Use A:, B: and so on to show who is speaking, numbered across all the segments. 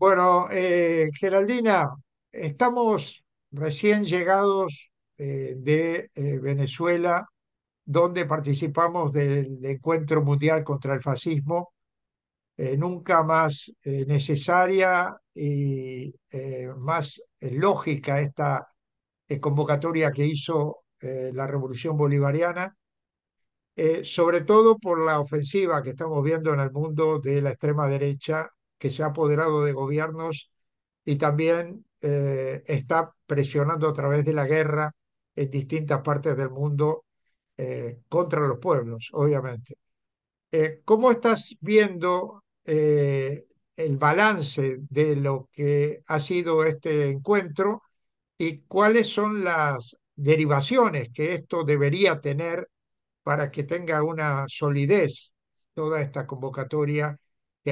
A: Bueno, eh, Geraldina, estamos recién llegados eh, de eh, Venezuela, donde participamos del encuentro mundial contra el fascismo, nunca más necesaria y más lógica esta convocatoria que hizo la Revolución Bolivariana. sobre todo por la ofensiva que estamos viendo en el mundo de la extrema derecha que se ha apoderado de gobiernos y también eh, está presionando a través de la guerra en distintas partes del mundo eh, contra los pueblos, obviamente. Eh, ¿Cómo estás viendo el balance de lo que ha sido este encuentro y cuáles son las derivaciones que esto debería tener para que tenga una solidez toda esta convocatoria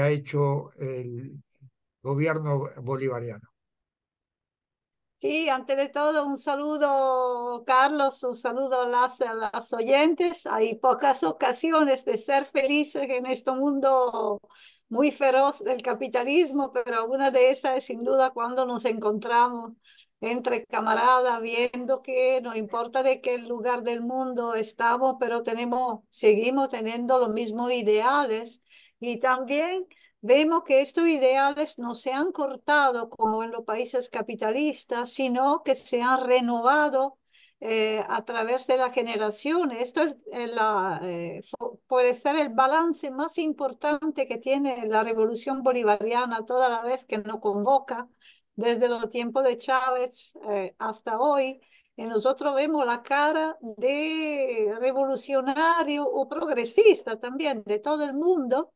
A: ha hecho el gobierno bolivariano.
B: Sí, ante de todo, un saludo, Carlos, un saludo a las, a las, oyentes. Hay pocas ocasiones de ser felices en este mundo muy feroz del capitalismo, pero una de esas es sin duda cuando nos encontramos entre camaradas, viendo que no importa de qué lugar del mundo estamos, pero tenemos, seguimos teniendo los mismos ideales y también vemos que estos ideales no se han cortado como en los países capitalistas, sino que se han renovado eh, a través de las generaciones Esto es, eh, la, eh, puede ser el balance más importante que tiene la revolución bolivariana, toda la vez que nos convoca desde los tiempos de Chávez hasta hoy. Y nosotros vemos la cara de revolucionario o progresista también de todo el mundo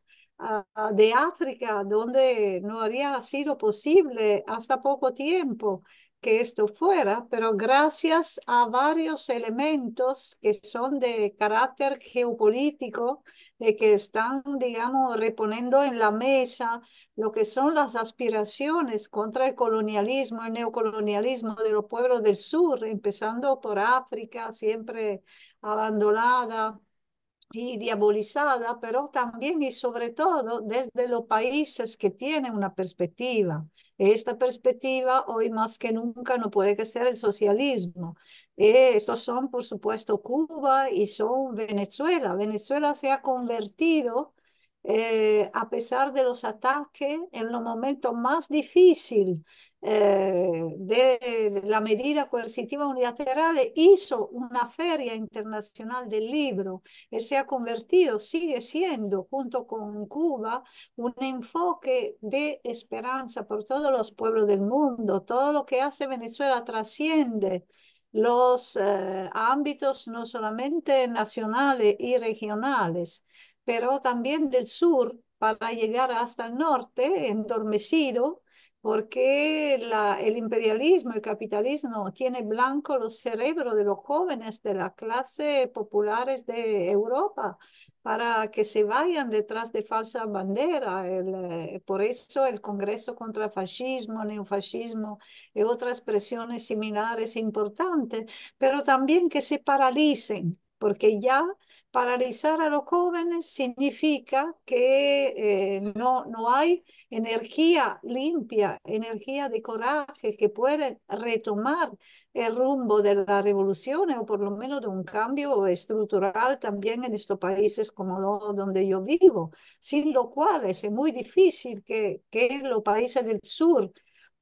B: de África, donde no habría sido posible hasta poco tiempo que esto fuera, pero gracias a varios elementos que son de carácter geopolítico, que están, digamos, reponiendo en la mesa lo que son las aspiraciones contra el colonialismo, el neocolonialismo de los pueblos del sur, empezando por África, siempre abandonada, y diabolizada, pero también y sobre todo desde los países que tienen una perspectiva. Esta perspectiva hoy más que nunca no puede que ser el socialismo. Eh, estos son, por supuesto, Cuba y son Venezuela. Venezuela se ha convertido, eh, a pesar de los ataques, en los momentos más difíciles eh, de la medida coercitiva unilateral hizo una feria internacional del libro y se ha convertido, sigue siendo, junto con Cuba, un enfoque de esperanza por todos los pueblos del mundo. Todo lo que hace Venezuela trasciende los eh, ámbitos no solamente nacionales y regionales, pero también del sur para llegar hasta el norte, endormecido, porque el imperialismo y capitalismo tiene blanco los cerebros de los jóvenes de la clase populares de Europa para que se vayan detrás de falsa bandera. Eh, por eso el Congreso contra el Fascismo, Neofascismo y eh, otras presiones similares e importantes, pero también que se paralicen, porque ya Paralizar a los jóvenes significa que eh, no, no hay energía limpia, energía de coraje que puede retomar el rumbo de la revolución o por lo menos de un cambio estructural también en estos países como lo, donde yo vivo, sin lo cual es muy difícil que, que los países del sur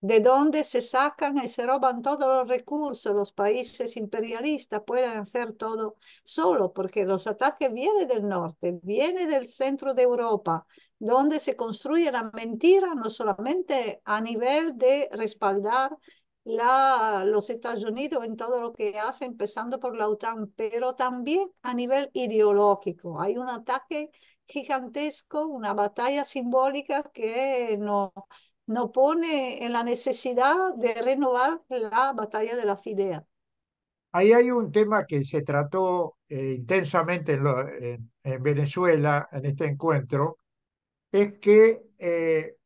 B: de dónde se sacan y se roban todos los recursos, los países imperialistas pueden hacer todo solo, porque los ataques vienen del norte, vienen del centro de Europa, donde se construye la mentira no solamente a nivel de respaldar la, los Estados Unidos en todo lo que hace, empezando por la OTAN, pero también a nivel ideológico. Hay un ataque gigantesco, una batalla simbólica que no nos pone en la necesidad de renovar la batalla de las ideas.
A: Ahí hay un tema que se trató eh, intensamente en, Venezuela en este encuentro, es que eh,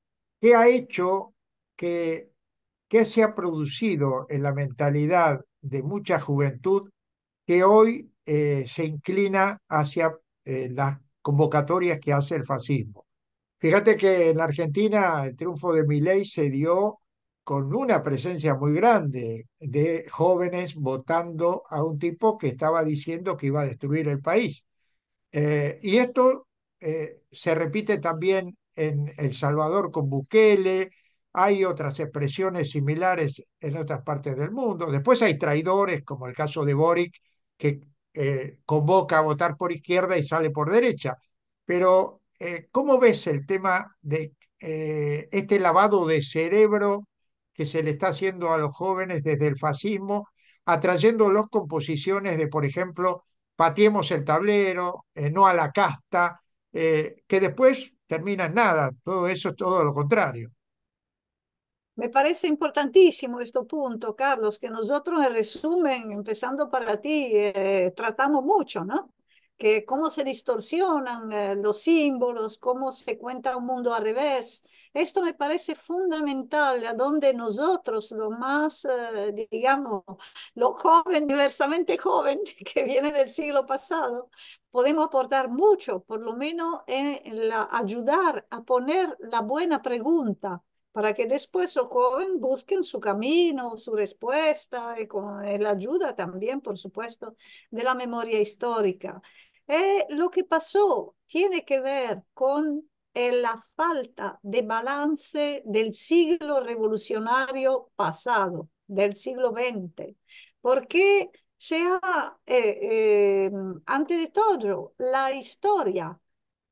A: qué ha hecho que qué se ha producido en la mentalidad de mucha juventud que hoy eh, se inclina hacia las convocatorias que hace el fascismo. Fíjate que en la Argentina el triunfo de Milei se dio con una presencia muy grande de jóvenes votando a un tipo que estaba diciendo que iba a destruir el país. Eh, y esto eh, se repite también en El Salvador con Bukele, hay otras expresiones similares en otras partes del mundo. Después hay traidores, como el caso de Boric, que eh, convoca a votar por izquierda y sale por derecha. Pero eh, ¿cómo ves el tema de eh, este lavado de cerebro que se le está haciendo a los jóvenes desde el fascismo, atrayendo las composiciones de, por ejemplo, patiemos el tablero, eh, no a la casta, que después termina en nada, todo eso es todo lo contrario.
B: Me parece importantísimo este punto, Carlos, que nosotros en resumen, empezando para ti, tratamos mucho, ¿no? que cómo se distorsionan eh, los símbolos, cómo se cuenta un mundo al revés. Esto me parece fundamental, a donde nosotros, lo más, eh, digamos, lo joven diversamente joven que viene del siglo pasado, podemos aportar mucho, por lo menos en la, ayudar a poner la buena pregunta para que después los busquen su camino, su respuesta, y con la ayuda también, por supuesto, de la memoria histórica. Eh, lo que pasó tiene que ver con eh, la falta de balance del siglo revolucionario pasado, del siglo XX, porque sea, eh, eh, ante todo, la historia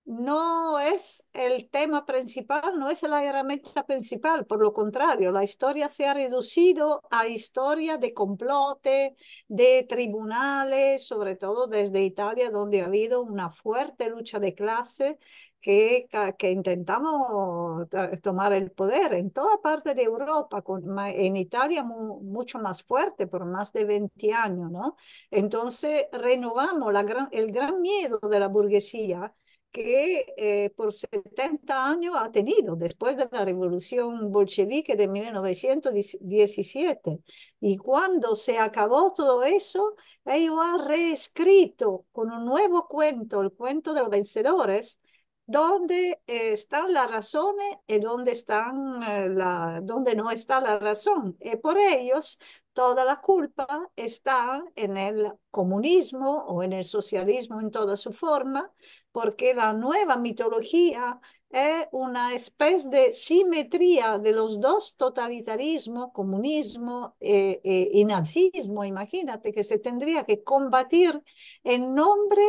B: no es el tema principal, no es la herramienta principal, por lo contrario, la historia se ha reducido a historia de complote, de tribunales, sobre todo desde Italia, donde ha habido una fuerte lucha de clase que, intentamos eh, tomar el poder en toda parte de Europa, en Italia mucho más fuerte, por más de 20 años, ¿no? Entonces renovamos el gran miedo de la burguesía que eh, por 70 años ha tenido después de la revolución bolchevique de 1917. Y cuando se acabó todo eso, ellos han reescrito con un nuevo cuento, el cuento de los vencedores, donde eh, están las razones y dónde están, eh, la, donde no está la razón. Y por ellos toda la culpa está en el comunismo o en el socialismo en toda su forma, porque la nueva mitología es una especie de simetría de los dos totalitarismos, comunismo eh, eh, y nazismo, imagínate, que se tendría que combatir en nombre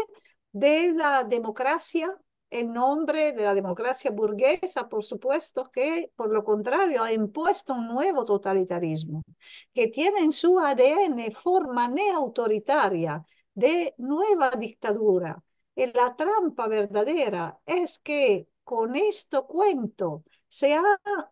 B: de la democracia, en nombre de la democracia burguesa, por supuesto, que por lo contrario ha impuesto un nuevo totalitarismo, que tiene en su ADN forma neautoritaria de nueva dictadura y la trampa verdadera es que con esto cuento se ha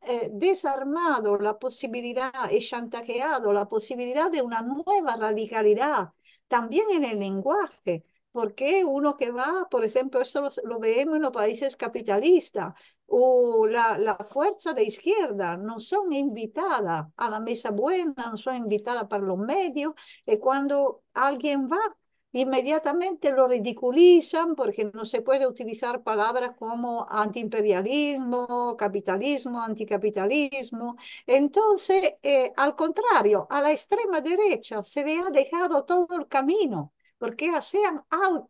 B: eh, desarmado la posibilidad y chantajeado la posibilidad de una nueva radicalidad, también en el lenguaje, porque uno que va, por ejemplo, esto lo, vemos en los países capitalistas, o la, la, fuerza de izquierda no son invitadas a la mesa buena, no son invitadas para los medios, y eh, cuando alguien va inmediatamente lo ridiculizan porque no se puede utilizar palabras como antiimperialismo, capitalismo, anticapitalismo. Entonces, eh, al contrario, a la extrema derecha se le ha dejado todo el camino porque hacían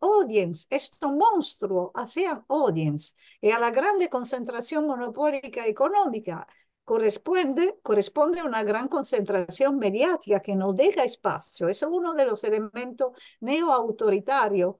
B: audience, esto monstruo, hacían audience, y a la grande concentración monopólica económica corresponde, corresponde a una gran concentración mediática que no deja espacio. Es uno de los elementos neoautoritarios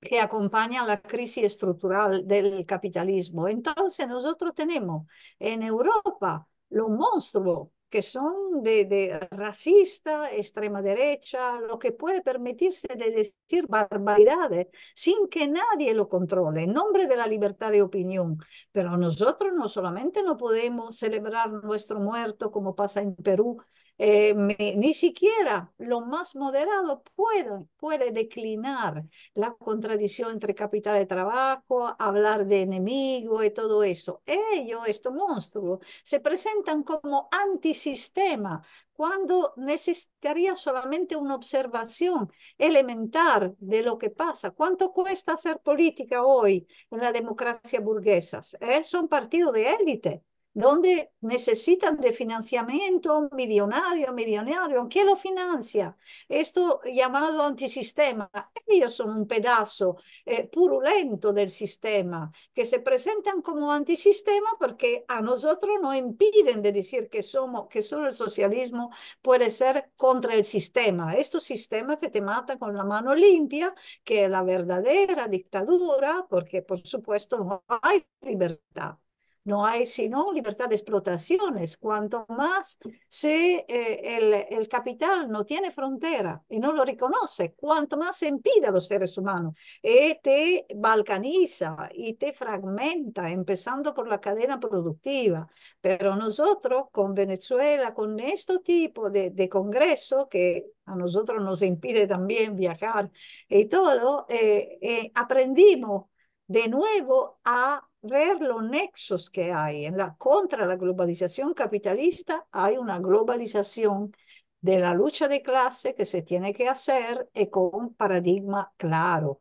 B: que acompañan la crisis estructural del capitalismo. Entonces nosotros tenemos en Europa lo monstruo que son de, de, racista, extrema derecha, lo que puede permitirse de decir barbaridades sin que nadie lo controle, en nombre de la libertad de opinión. Pero nosotros no solamente no podemos celebrar nuestro muerto como pasa en Perú, eh, ni siquiera lo más moderado puede, puede declinar la contradicción entre capital y trabajo, hablar de enemigo y todo eso. Ellos, estos monstruos, se presentan como antisistema cuando necesitaría solamente una observación elemental de lo que pasa. ¿Cuánto cuesta hacer política hoy en la democracia burguesa? Es eh, un partido de élite donde necesitan de financiamiento millonario, millonario. ¿Quién lo financia? Esto llamado antisistema. Ellos son un pedazo eh, purulento del sistema, que se presentan como antisistema porque a nosotros no impiden de decir que, somos, que solo el socialismo puede ser contra el sistema. Esto sistema que te mata con la mano limpia, que es la verdadera dictadura, porque por supuesto no hay libertad. No hay sino libertad de explotaciones. Cuanto más se, eh, el, capital no tiene frontera y no lo reconoce, cuanto más se impide a los seres humanos, y eh, te balcaniza y te fragmenta, empezando por la cadena productiva. Pero nosotros con Venezuela, con este tipo de, de congreso que a nosotros nos impide también viajar y todo, eh, aprendimos de nuevo a ver los nexos que hay. En la contra la globalización capitalista hay una globalización de la lucha de clase que se tiene que hacer y eh, con un paradigma claro.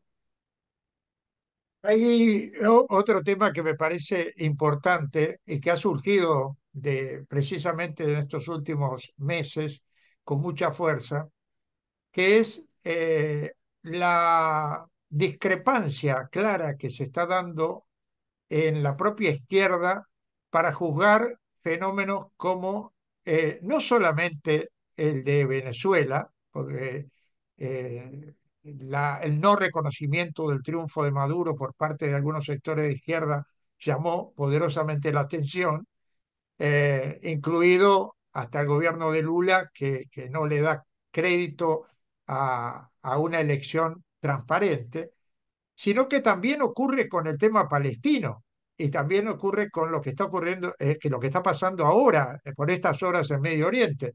A: Hay otro tema que me parece importante y que ha surgido de, precisamente en estos últimos meses con mucha fuerza, que es eh, la discrepancia clara que se está dando en la propia izquierda para juzgar fenómenos como eh, no solamente el de Venezuela, porque eh, el no reconocimiento del triunfo de Maduro por parte de algunos sectores de izquierda llamó poderosamente la atención, eh, incluido hasta el gobierno de Lula, que, no le da crédito a una elección transparente, sino que también ocurre con el tema palestino y también ocurre con lo que está ocurriendo, eh, que lo que está pasando ahora, eh, por estas horas en Medio Oriente,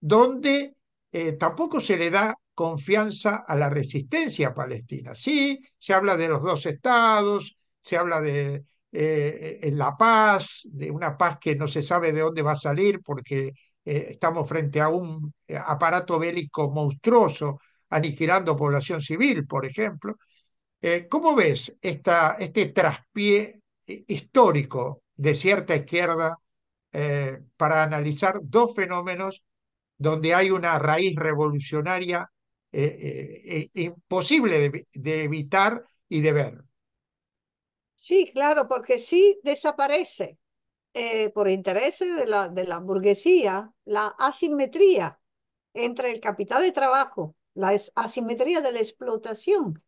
A: donde eh, tampoco se le da confianza a la resistencia palestina. Sí, se habla de los dos estados, se habla de la paz, de una paz que no se sabe de dónde va a salir porque estamos frente a un aparato bélico monstruoso, aniquilando población civil, por ejemplo, eh, ¿Cómo ves este traspié eh, histórico de cierta izquierda eh, para analizar dos fenómenos donde hay una raíz revolucionaria imposible de, evitar y de ver? Sí, claro, porque sí desaparece
B: por intereses de la, de la burguesía la asimetría entre el capital de trabajo, la asimetría de la explotación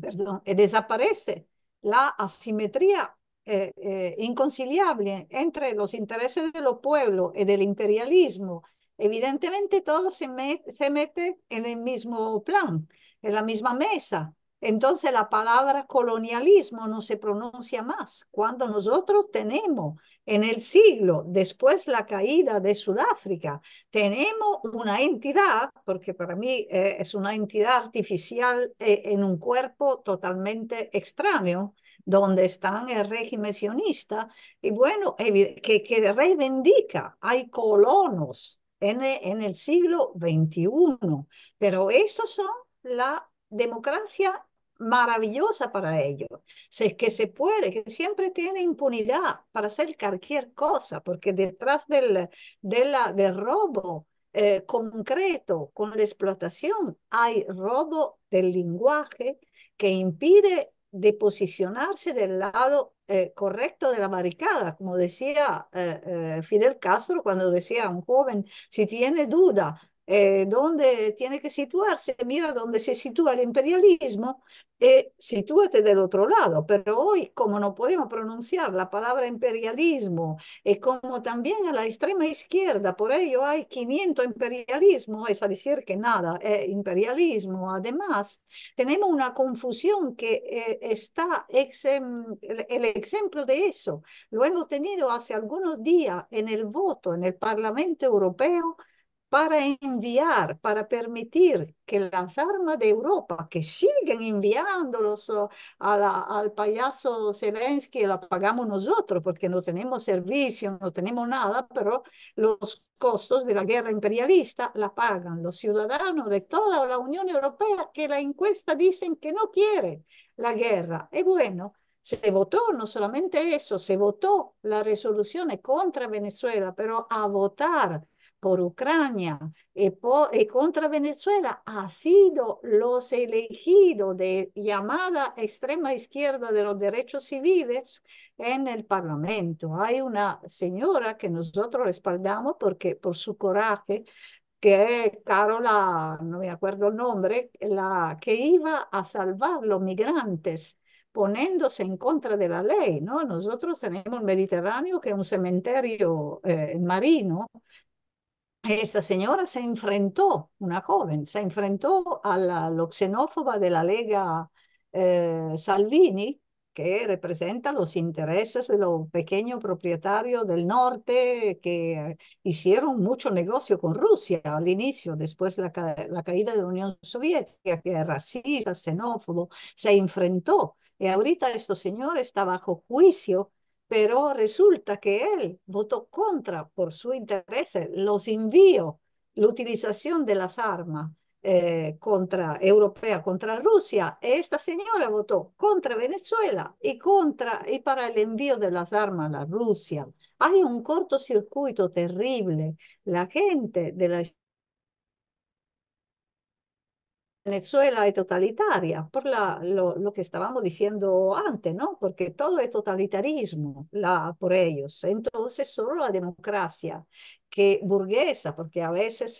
B: perdón, eh, desaparece la asimetría eh, eh, inconciliable entre los intereses de los pueblos y del imperialismo, evidentemente todo se mete en el mismo plan, en la misma mesa. Entonces la palabra colonialismo no se pronuncia más. Cuando nosotros tenemos en el siglo después la caída de Sudáfrica, tenemos una entidad, porque para mí eh, es una entidad artificial eh, en un cuerpo totalmente extraño, donde están el régimen sionista, y bueno, que, que reivindica, hay colonos en el, en el siglo XXI, pero estos son la democracia maravillosa para ellos. es que se puede, que siempre tiene impunidad para hacer cualquier cosa, porque detrás del, de del robo eh, concreto con la explotación hay robo del lenguaje que impide de posicionarse del lado eh, correcto de la barricada, como decía eh, Fidel Castro cuando decía a un joven, si tiene duda eh, dónde tiene que situarse, mira dónde se sitúa el imperialismo y eh, sitúate del otro lado. Pero hoy, como no podemos pronunciar la palabra imperialismo y como también a la extrema izquierda, por ello hay 500 imperialismo, es a decir que nada es eh, imperialismo. Además, tenemos una confusión que eh, está em, el ejemplo de eso. Lo hemos tenido hace algunos días en el voto en el Parlamento Europeo para enviar, para permitir que las armas de Europa, que siguen enviándolos oh, al payaso Zelensky, la pagamos nosotros, porque no tenemos servicio, no tenemos nada, pero los costos de la guerra imperialista la pagan los ciudadanos de toda la Unión Europea, que la encuesta dicen que no quiere la guerra. Y bueno, se votó no solamente eso, se votó la resolución contra Venezuela, pero a votar por Ucrania y, eh, eh, contra Venezuela ha sido los elegidos de llamada extrema izquierda de los derechos civiles en el Parlamento. Hay una señora que nosotros respaldamos porque por su coraje que Carola, no me acuerdo el nombre, la que iba a salvar los migrantes poniéndose en contra de la ley, ¿no? Nosotros tenemos el Mediterráneo, que es un cementerio eh, marino, esta señora se enfrentó, una joven, se enfrentó a la lo xenófoba de la Lega eh, Salvini, que representa los intereses de los pequeños propietarios del norte que hicieron mucho negocio con Rusia al inicio, después de la, caída de la Unión Soviética, que es racista, xenófobo, se enfrentó. Y ahorita este señores está bajo juicio pero resulta que él votó contra por su interés los envíos, la utilización de las armas eh, contra europea contra Rusia. Esta señora votó contra Venezuela y contra y para el envío de las armas a Rusia. Hay un cortocircuito terrible. La gente de la Venezuela es totalitaria, por la, lo, que estábamos diciendo antes, ¿no? Porque todo es totalitarismo la, por ellos. Entonces, solo la democracia, que burguesa, porque a veces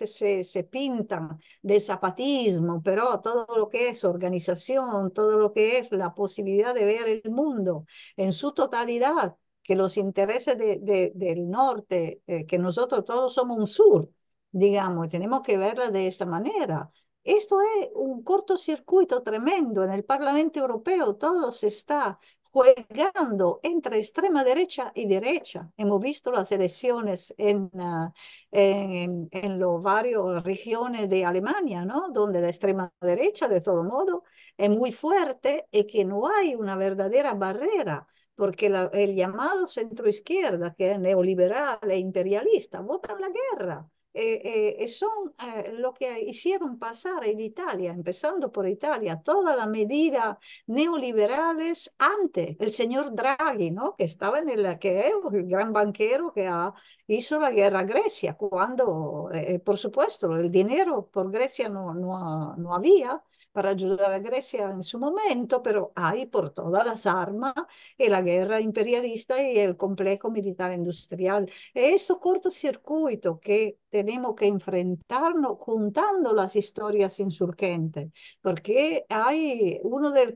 B: se, pintan de zapatismo, pero todo lo que es organización, todo lo que es la posibilidad de ver el mundo en su totalidad, que los intereses del norte, eh, que nosotros todos somos un sur, digamos, y tenemos que verla de esta manera. Esto es un cortocircuito tremendo en el Parlamento Europeo. Todo se está jugando entre extrema derecha y derecha. Hemos visto las elecciones ah, en, en, los varios regiones de Alemania, ¿no? donde la extrema derecha, de todo modo, es muy fuerte y que no hay una verdadera barrera, porque el llamado centro izquierda, que es neoliberal e imperialista, vota en la guerra. Eh, eh, eh, son lo que hicieron pasar en Italia, empezando por Italia, toda la medida neoliberales antes el señor Draghi, ¿no? que estaba en el que es el gran banquero que ha, hizo la guerra a Grecia, cuando, por supuesto, el dinero por Grecia no, no, había, para ayudar a Grecia en su momento, pero hay por todas las armas y la guerra imperialista y el complejo militar industrial. Eso cortocircuito que tenemos que enfrentarnos juntando las historias insurgentes, porque hay uno de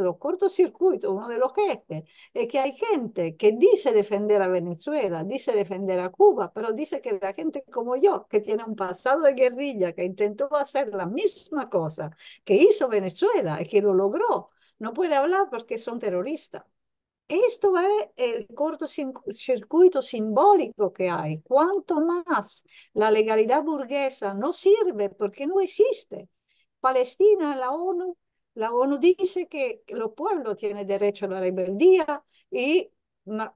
B: los cortocircuitos, uno de los jefes, es que hay gente que dice defender a Venezuela, dice defender a Cuba, pero dice que la gente como yo, que tiene un pasado de guerrilla, que intentó hacer la misma cosa que hizo Venezuela y que lo logró, no puede hablar porque son terroristas. Esto es el cortocircuito simbólico que hay. Cuanto más la legalidad burguesa no sirve porque no existe. Palestina, la ONU, la ONU dice que los pueblos tienen derecho a la rebeldía y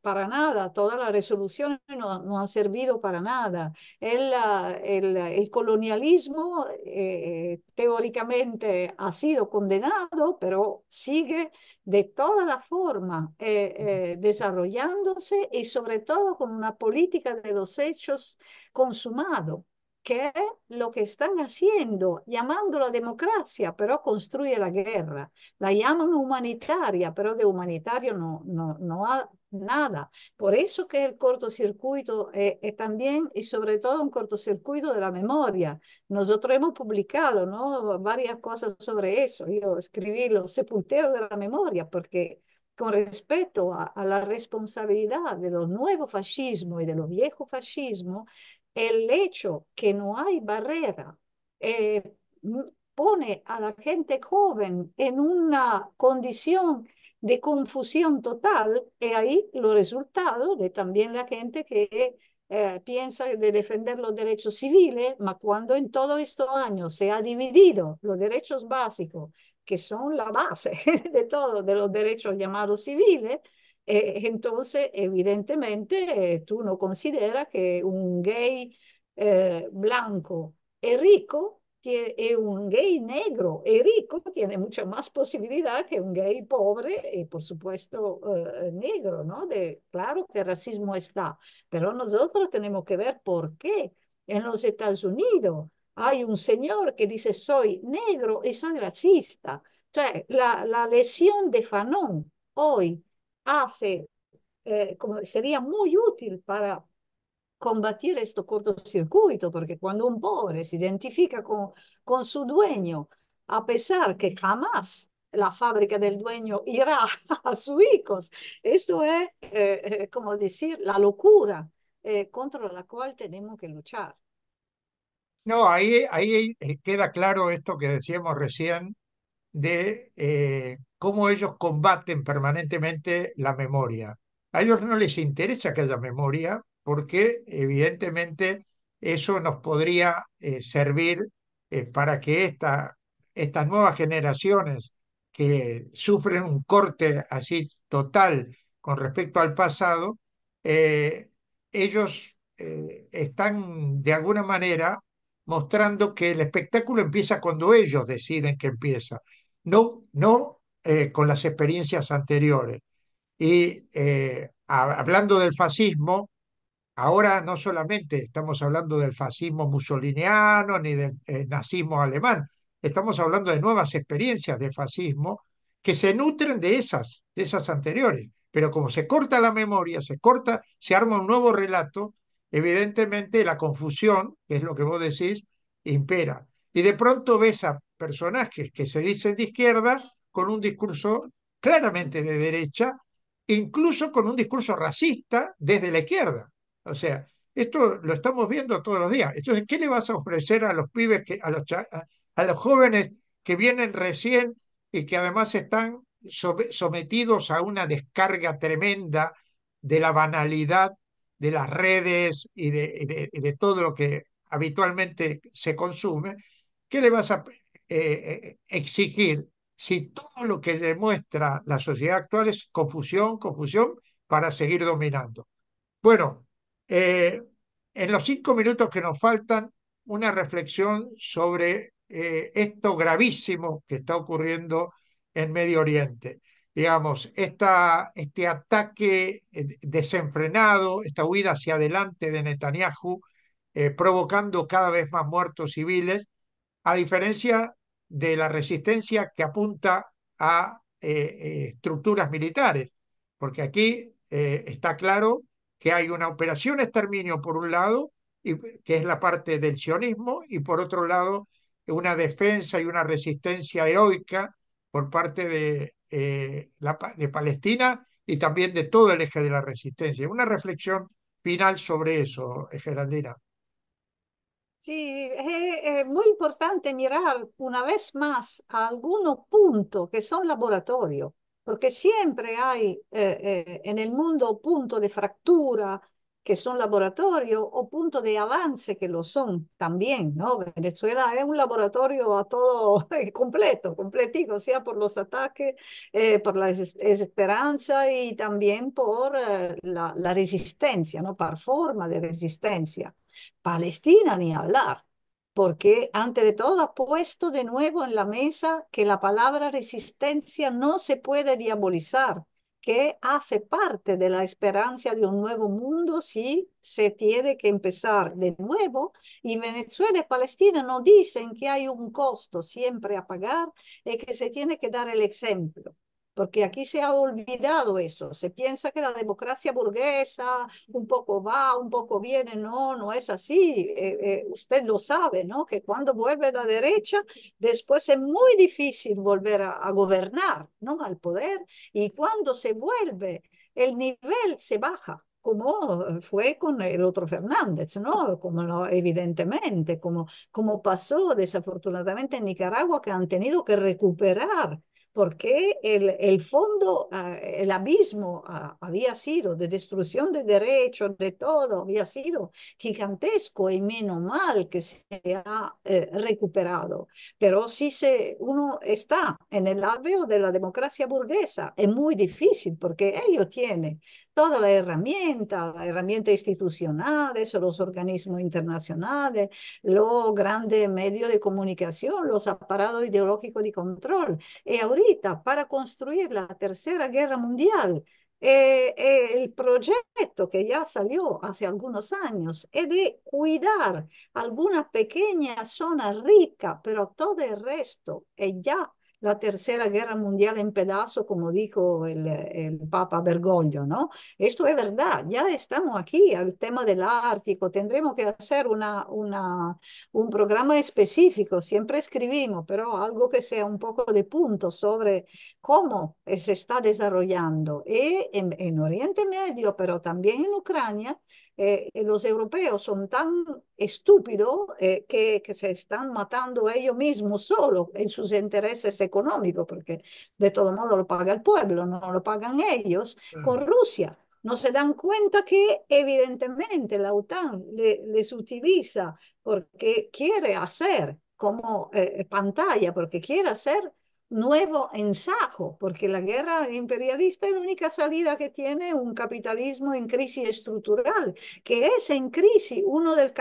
B: para nada, todas las resoluciones no, han servido para nada. El, el, el colonialismo eh, teóricamente ha sido condenado, pero sigue de toda la forma, eh, eh, desarrollándose y sobre todo con una política de los hechos consumado, que es lo que están haciendo, llamando la democracia, pero construye la guerra. La llaman humanitaria, pero de humanitario no, no, no ha nada. Por eso que el cortocircuito eh, es también, y sobre todo un cortocircuito de la memoria. Nosotros hemos publicado ¿no? varias cosas sobre eso. Yo escribí los sepulteros de la memoria, porque con respecto a, la responsabilidad de los nuevos fascismos y de los viejos fascismos, el hecho que no hay barrera eh, pone a la gente joven en una condición de confusión total y eh, ahí los resultado de también la gente que eh, piensa de defender los derechos civiles, pero cuando en todos estos años se ha dividido los derechos básicos, que son la base de todo, de los derechos llamados civiles, eh, entonces evidentemente tú no consideras que un gay blanco y rico eh, un gay negro y eh, rico tiene mucha más posibilidad que un gay pobre y eh, por supuesto negro, ¿no? claro que el racismo está, pero nosotros tenemos que ver por qué. En los Estados Unidos hay un señor que dice soy negro y soy racista. Cioè, la, la lesión de Fanon hoy hace, como sería muy útil para combatir este cortocircuito, porque cuando un pobre se identifica con, con su dueño, a pesar que jamás la fábrica del dueño irá a sus hijos, esto es, eh, eh, como decir, la locura eh, contra la cual tenemos que luchar.
A: No, ahí, ahí queda claro esto que decíamos recién de cómo ellos combaten permanentemente la memoria. A ellos no les interesa que haya memoria, porque evidentemente eso nos podría eh, servir eh, para que esta, estas nuevas generaciones que sufren un corte así total con respecto al pasado, eh, ellos están de alguna manera mostrando que el espectáculo empieza cuando ellos deciden que empieza, no, no con las experiencias anteriores. Y hablando del fascismo, Ahora no solamente estamos hablando del fascismo mussoliniano ni del eh, nazismo alemán, estamos hablando de nuevas experiencias de fascismo que se nutren de esas, de esas anteriores. Pero como se corta la memoria, se corta, se arma un nuevo relato, evidentemente la confusión, que es lo que vos decís, impera. Y de pronto ves a personajes que se dicen de izquierda con un discurso claramente de derecha, incluso con un discurso racista desde la izquierda. O sea, esto lo estamos viendo todos los días. Entonces, ¿qué le vas a ofrecer a los pibes, a, los a los jóvenes que vienen recién y que además están sometidos a una descarga tremenda de la banalidad de las redes y de, de, todo lo que habitualmente se consume, ¿qué le vas a eh, eh, exigir si todo lo que demuestra la sociedad actual es confusión, confusión para seguir dominando? Bueno, eh, en los cinco minutos que nos faltan, una reflexión sobre eh, esto gravísimo que está ocurriendo en Medio Oriente. Digamos, este ataque eh, desenfrenado, esta huida hacia adelante de Netanyahu, provocando cada vez más muertos civiles, a diferencia de la resistencia que apunta a estructuras militares, porque aquí está claro que hay una operación exterminio por un lado, y, que es la parte del sionismo, y por otro lado una defensa y una resistencia heroica por parte de, eh, la, de Palestina y también de todo el eje de la resistencia. Una reflexión final sobre eso, eh, Geraldina.
B: Sí, es muy importante mirar una vez más a algunos puntos que son laboratorios porque siempre hay eh, eh, en el mundo punto de fractura que son laboratorios o punto de avance que lo son también, ¿no? Venezuela es un laboratorio a todo completo, completico, sea, por los ataques, eh, por la desesperanza y también por la, resistencia, ¿no? Por forma de resistencia. Palestina, ni hablar porque ante todo ha puesto de nuevo en la mesa que la palabra resistencia no se puede diabolizar, que hace parte de la esperanza de un nuevo mundo si se tiene que empezar de nuevo. Y Venezuela y Palestina no dicen que hay un costo siempre a pagar y que se tiene que dar el ejemplo porque aquí se ha olvidado eso. Se piensa que la democracia burguesa un poco va, un poco viene. No, no es así. Eh, eh, usted lo sabe, ¿no? Que cuando vuelve la derecha, después es muy difícil volver a, gobernar, ¿no? Al poder. Y cuando se vuelve, el nivel se baja como eh, fue con el otro Fernández, ¿no? Como evidentemente, como, como pasó desafortunadamente en Nicaragua, que han tenido que recuperar porque el, el fondo, ah, el abismo ah, había sido de destrucción de derechos, de todo, había sido gigantesco y menos mal que se ha eh, recuperado. Pero si se, uno está en el alveo de la democracia burguesa, es muy difícil porque ello tiene toda la herramienta, la herramientas institucionales, los organismos internacionales, los grandes medios de comunicación, los aparatos ideológicos de control. Y eh, ahorita, para construir la tercera guerra mundial, eh, eh, el proyecto que ya salió hace algunos años es de cuidar alguna pequeña zona rica, pero todo el resto es ya la Tercera Guerra Mundial en pedazos, como dijo el, Papa Bergoglio, ¿no? Esto es verdad, ya estamos aquí al tema del Ártico, tendremos que hacer una, una, un programa específico, siempre escribimos, pero algo que sea un poco de punto sobre cómo se está desarrollando eh, en Oriente Medio, pero también en Ucrania, eh, eh, los europeos son tan estúpidos eh, que, se están matando ellos mismos solo en sus intereses económicos, porque de todo modo lo paga el pueblo, no lo pagan ellos, con Rusia. No se dan cuenta que evidentemente la OTAN les utiliza porque quiere hacer como pantalla, porque quiere hacer nuevo ensayo, porque la guerra imperialista es la única salida que tiene un capitalismo en crisis estructural, que es en crisis uno de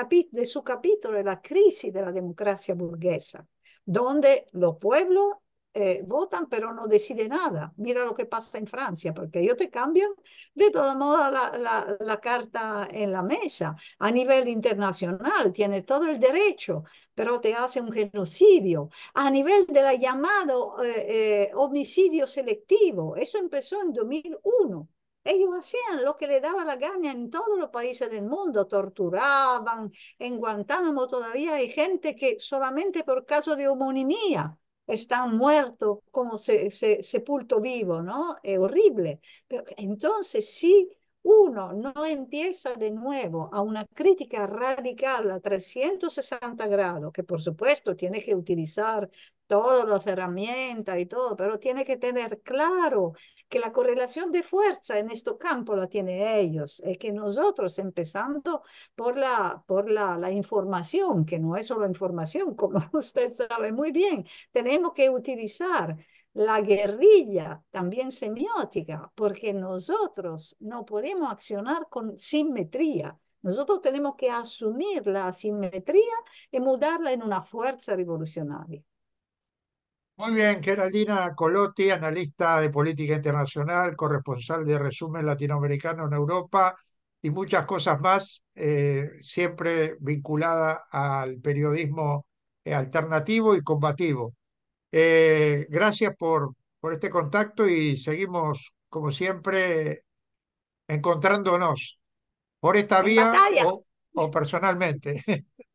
B: su capítulo, la crisis de la democracia burguesa, donde los pueblos eh, votan pero no decide nada. Mira lo que pasa en Francia, porque ellos te cambian de todas modos la, la, la, carta en la mesa. A nivel internacional tiene todo el derecho, pero te hace un genocidio. A nivel de la llamado eh, eh, homicidio selectivo, eso empezó en 2001. Ellos hacían lo que le daba la gana en todos los países del mundo, torturaban, en Guantánamo todavía hay gente que solamente por caso de homonimía, está muerto como se, sepulto vivo, ¿no? Es eh, horrible. Pero entonces si uno no empieza de nuevo a una crítica radical a 360 grados, que por supuesto tiene que utilizar todas las herramientas y todo, pero tiene que tener claro que la correlación de fuerza en este campo la tienen ellos, es que nosotros, empezando por, la, por la, la información, que no es solo información, como usted sabe muy bien, tenemos que utilizar la guerrilla también semiótica, porque nosotros no podemos accionar con simetría. Nosotros tenemos que asumir la simetría y mudarla en una fuerza revolucionaria.
A: Muy bien, Geraldina Colotti, analista de política internacional, corresponsal de resumen latinoamericano en Europa y muchas cosas más, eh, siempre vinculada al periodismo eh, alternativo y combativo. Eh, gracias por, por este contacto y seguimos, como siempre, encontrándonos por esta vía o, o personalmente.